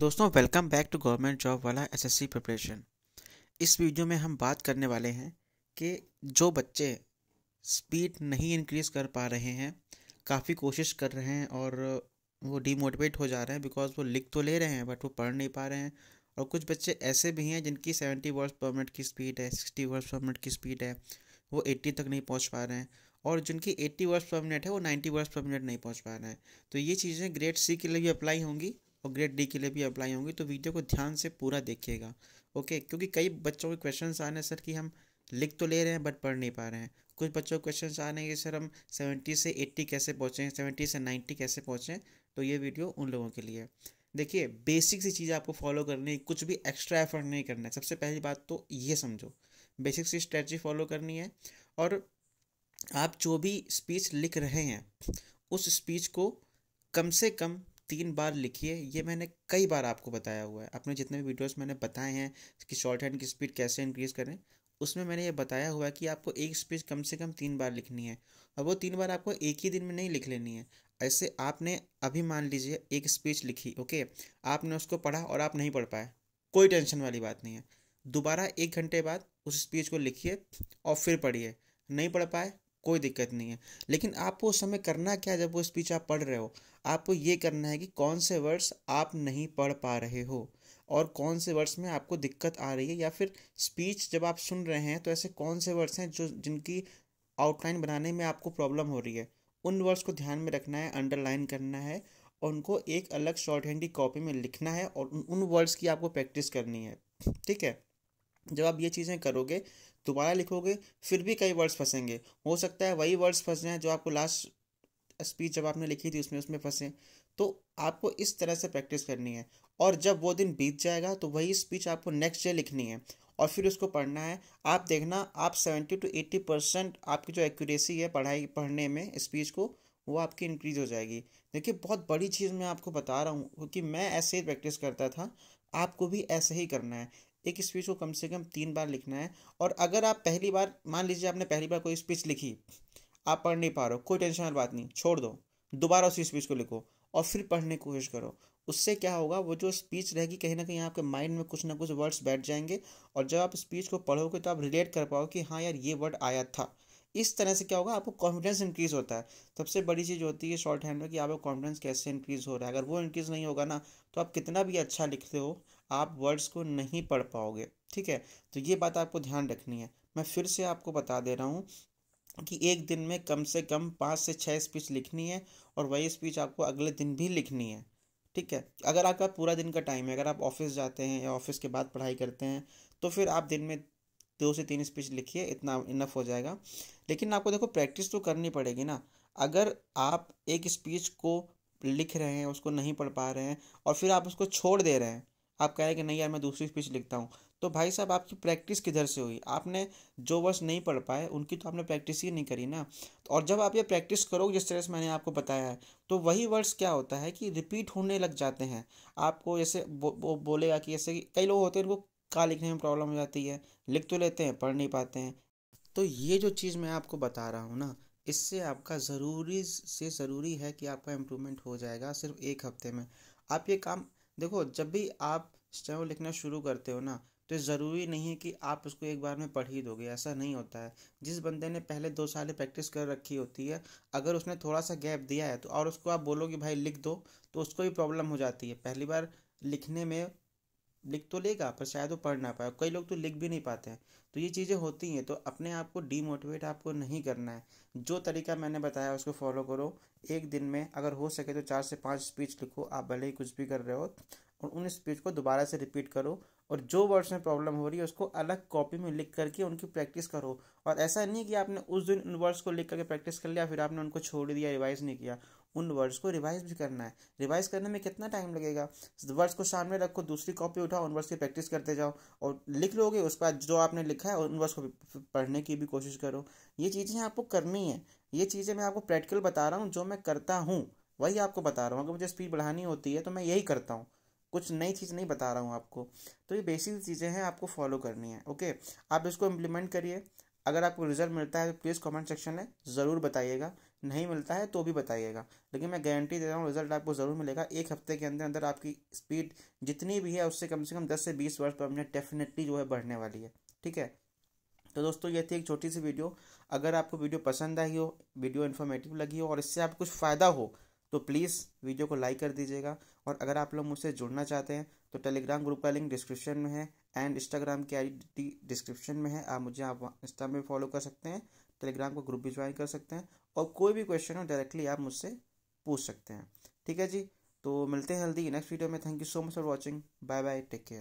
दोस्तों welcome back to government job वाला SSC preparation इस वीडियो में हम बात करने वाले हैं कि जो बच्चे स्पीड नहीं इंक्रीज़ कर पा रहे हैं काफ़ी कोशिश कर रहे हैं और वो डीमोटिवेट हो जा रहे हैं बिकॉज वो लिख तो ले रहे हैं बट वो पढ़ नहीं पा रहे हैं और कुछ बच्चे ऐसे भी हैं जिनकी सेवेंटी वर्ड्स पर मिनट की स्पीड है सिक्सटी वर्ड्स पर मिनट की स्पीड है वो एट्टी तक नहीं पहुँच पा रहे हैं और जिनकी एट्टी वर्ड्स पर मिनट है वो नाइन्टी वर्ड्स पर मिनट नहीं पहुँच पा रहे हैं तो ये चीज़ें ग्रेड सी के लिए भी अप्लाई होंगी और ग्रेड डी के लिए भी अप्लाई होंगी तो वीडियो को ध्यान से पूरा देखिएगा ओके क्योंकि कई बच्चों के क्वेश्चन आने सर कि हम लिख तो ले रहे हैं बट पढ़ नहीं पा रहे हैं कुछ बच्चों के क्वेश्चन आ रहे हैं कि सर हम सेवेंटी से एट्टी कैसे पहुँचें सेवेंटी से नाइन्टी कैसे पहुँचें तो ये वीडियो उन लोगों के लिए देखिए बेसिक सी चीज़ आपको फॉलो करनी है कुछ भी एक्स्ट्रा एफर्ट नहीं करना है सबसे पहली बात तो ये समझो बेसिक सी स्ट्रेटजी फॉलो करनी है और आप जो भी स्पीच लिख रहे हैं उस स्पीच को कम से कम तीन बार लिखिए ये मैंने कई बार आपको बताया हुआ है अपने जितने भी वीडियोस मैंने बताए हैं कि शॉर्ट हैंड की स्पीड कैसे इंक्रीज़ करें उसमें मैंने ये बताया हुआ है कि आपको एक स्पीच कम से कम तीन बार लिखनी है और वो तीन बार आपको एक ही दिन में नहीं लिख लेनी है ऐसे आपने अभी मान लीजिए एक स्पीच लिखी ओके आपने उसको पढ़ा और आप नहीं पढ़ पाए कोई टेंशन वाली बात नहीं है दोबारा एक घंटे बाद उस स्पीच को लिखिए और फिर पढ़िए नहीं पढ़ पाए कोई दिक्कत नहीं है लेकिन आपको उस समय करना क्या जब वो स्पीच आप पढ़ रहे हो आपको ये करना है कि कौन से वर्ड्स आप नहीं पढ़ पा रहे हो और कौन से वर्ड्स में आपको दिक्कत आ रही है या फिर स्पीच जब आप सुन रहे हैं तो ऐसे कौन से वर्ड्स हैं जो जिनकी आउटलाइन बनाने में आपको प्रॉब्लम हो रही है उन वर्ड्स को ध्यान में रखना है अंडरलाइन करना है और उनको एक अलग शॉर्ट हैंड की कॉपी में लिखना है और उन वर्ड्स की आपको प्रैक्टिस करनी है ठीक है जब आप ये चीज़ें करोगे दोबारा लिखोगे फिर भी कई वर्ड्स फंसेंगे हो सकता है वही वर्ड्स फंस जाएँ जो आपको लास्ट स्पीच जब आपने लिखी थी उसमें उसमें फंसे तो आपको इस तरह से प्रैक्टिस करनी है और जब वो दिन बीत जाएगा तो वही स्पीच आपको नेक्स्ट डे लिखनी है और फिर उसको पढ़ना है आप देखना आप सेवेंटी टू एट्टी परसेंट आपकी जो एक्यूरेसी है पढ़ाई पढ़ने में स्पीच को वो आपकी इंक्रीज हो जाएगी देखिए बहुत बड़ी चीज़ मैं आपको बता रहा हूँ क्योंकि मैं ऐसे ही प्रैक्टिस करता था आपको भी ऐसे ही करना है एक स्पीच को कम से कम तीन बार लिखना है और अगर आप पहली बार मान लीजिए आपने पहली बार कोई स्पीच लिखी आप पढ़ नहीं पा रहे हो कोई टेंशन वाली बात नहीं छोड़ दो दोबारा उसी स्पीच को लिखो और फिर पढ़ने की कोशिश करो उससे क्या होगा वो जो स्पीच रहेगी कहीं ना कहीं आपके माइंड में कुछ ना कुछ वर्ड्स बैठ जाएंगे और जब आप स्पीच को पढ़ोगे तो आप रिलेट कर पाओगे कि हाँ यार ये वर्ड आया था इस तरह से क्या होगा आपको कॉन्फिडेंस इंक्रीज होता है सबसे बड़ी चीज़ होती है शॉर्ट हैंड में कि आपका कॉन्फिडेंस कैसे इंक्रीज हो रहा है अगर वो इंक्रीज नहीं होगा ना तो आप कितना भी अच्छा लिखते हो आप वर्ड्स को नहीं पढ़ पाओगे ठीक है तो ये बात आपको ध्यान रखनी है मैं फिर से आपको बता दे रहा हूँ कि एक दिन में कम से कम पाँच से छः स्पीच लिखनी है और वही स्पीच आपको अगले दिन भी लिखनी है ठीक है अगर आपका पूरा दिन का टाइम है अगर आप ऑफिस जाते हैं या ऑफिस के बाद पढ़ाई करते हैं तो फिर आप दिन में दो से तीन स्पीच लिखिए इतना इनफ हो जाएगा लेकिन आपको देखो प्रैक्टिस तो करनी पड़ेगी ना अगर आप एक स्पीच को लिख रहे हैं उसको नहीं पढ़ पा रहे हैं और फिर आप उसको छोड़ दे रहे हैं आप कह रहे कि नहीं यार मैं दूसरी स्पीच लिखता हूँ तो भाई साहब आपकी प्रैक्टिस किधर से हुई आपने जो वर्ड्स नहीं पढ़ पाए उनकी तो आपने प्रैक्टिस ही नहीं करी ना और जब आप ये प्रैक्टिस करोगे जिस तरह से मैंने आपको बताया है तो वही वर्ड्स क्या होता है कि रिपीट होने लग जाते हैं आपको जैसे वो बो, बो, बोलेगा कि जैसे कई लोग होते हैं उनको का लिखने में प्रॉब्लम हो जाती है लिख तो लेते हैं पढ़ नहीं पाते हैं तो ये जो चीज़ मैं आपको बता रहा हूँ ना इससे आपका ज़रूरी से ज़रूरी है कि आपका इम्प्रूवमेंट हो जाएगा सिर्फ एक हफ्ते में आप ये काम देखो जब भी आप स्टेम लिखना शुरू करते हो ना तो ज़रूरी नहीं है कि आप उसको एक बार में पढ़ ही दोगे ऐसा नहीं होता है जिस बंदे ने पहले दो साल प्रैक्टिस कर रखी होती है अगर उसने थोड़ा सा गैप दिया है तो और उसको आप बोलो कि भाई लिख दो तो उसको भी प्रॉब्लम हो जाती है पहली बार लिखने में लिख तो लेगा पर शायद वो पढ़ ना पाए कई लोग तो लिख भी नहीं पाते हैं तो ये चीज़ें होती हैं तो अपने आप को डीमोटिवेट आपको नहीं करना है जो तरीका मैंने बताया उसको फॉलो करो एक दिन में अगर हो सके तो चार से पाँच स्पीच लिखो आप भले ही कुछ भी कर रहे हो और उन स्पीच को दोबारा से रिपीट करो और जो वर्ड्स में प्रॉब्लम हो रही है उसको अलग कॉपी में लिख करके उनकी प्रैक्टिस करो और ऐसा नहीं कि आपने उस दिन उन वर्ड्स को लिख करके प्रैक्टिस कर लिया फिर आपने उनको छोड़ दिया रिवाइज नहीं किया उन वर्ड्स को रिवाइज भी करना है रिवाइज करने में कितना टाइम लगेगा वर्ड्स को सामने रखो दूसरी कॉपी उठाओ उन वर्ड्स की प्रैक्टिस करते जाओ और लिख लोगे उसके बाद जो आपने लिखा है उन वर्ड्स को पढ़ने की भी कोशिश करो ये चीज़ें आपको करनी है ये चीज़ें मैं आपको प्रैक्टिकल बता रहा हूँ जो मैं करता हूँ वही आपको बता रहा हूँ अगर मुझे स्पीड बढ़ानी होती है तो मैं यही करता हूँ कुछ नई चीज़ नहीं बता रहा हूँ आपको तो ये बेसिक चीज़ें हैं आपको फॉलो करनी है ओके आप इसको इम्प्लीमेंट करिए अगर आपको रिजल्ट मिलता है तो प्लीज़ कमेंट सेक्शन में ज़रूर बताइएगा नहीं मिलता है तो भी बताइएगा लेकिन मैं गारंटी दे रहा हूँ रिजल्ट आपको ज़रूर मिलेगा एक हफ्ते के अंदर अंदर आपकी स्पीड जितनी भी है उससे कम से कम दस से बीस वर्ष पर हमने डेफिनेटली जो है बढ़ने वाली है ठीक है तो दोस्तों ये थी एक छोटी सी वीडियो अगर आपको वीडियो पसंद आई हो वीडियो इन्फॉर्मेटिव लगी हो और इससे आपको कुछ फ़ायदा हो तो प्लीज़ वीडियो को लाइक कर दीजिएगा और अगर आप लोग मुझसे जुड़ना चाहते हैं तो टेलीग्राम ग्रुप का लिंक डिस्क्रिप्शन में है एंड इंस्टाग्राम की आईडी डिस्क्रिप्शन में है आप मुझे आप इंस्टा में फॉलो कर सकते हैं टेलीग्राम का ग्रुप भी ज्वाइन कर सकते हैं और कोई भी क्वेश्चन हो डायरेक्टली आप मुझसे पूछ सकते हैं ठीक है जी तो मिलते हैं जल्दी नेक्स्ट वीडियो में thank you so much for watching bye bye take care